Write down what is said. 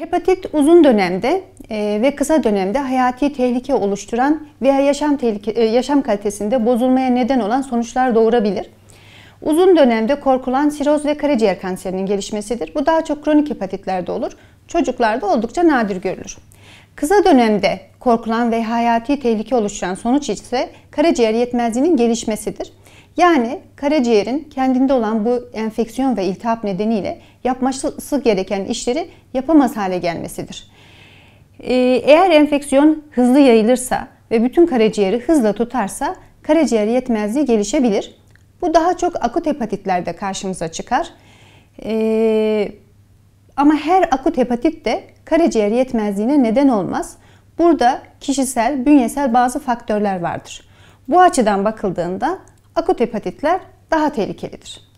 Hepatit uzun dönemde e, ve kısa dönemde hayati tehlike oluşturan veya yaşam, tehlike, e, yaşam kalitesinde bozulmaya neden olan sonuçlar doğurabilir. Uzun dönemde korkulan siroz ve karaciğer kanserinin gelişmesidir. Bu daha çok kronik hepatitlerde olur. Çocuklarda oldukça nadir görülür. Kısa dönemde korkulan ve hayati tehlike oluşturan sonuç ise karaciğer yetmezliğinin gelişmesidir. Yani karaciğerin kendinde olan bu enfeksiyon ve iltihap nedeniyle yapması gereken işleri yapamaz hale gelmesidir. Ee, eğer enfeksiyon hızlı yayılırsa ve bütün karaciğeri hızla tutarsa karaciğer yetmezliği gelişebilir. Bu daha çok akut hepatitlerde karşımıza çıkar. Ee, ama her akut hepatit de karaciğer yetmezliğine neden olmaz. Burada kişisel, bünyesel bazı faktörler vardır. Bu açıdan bakıldığında akut hepatitler daha tehlikelidir.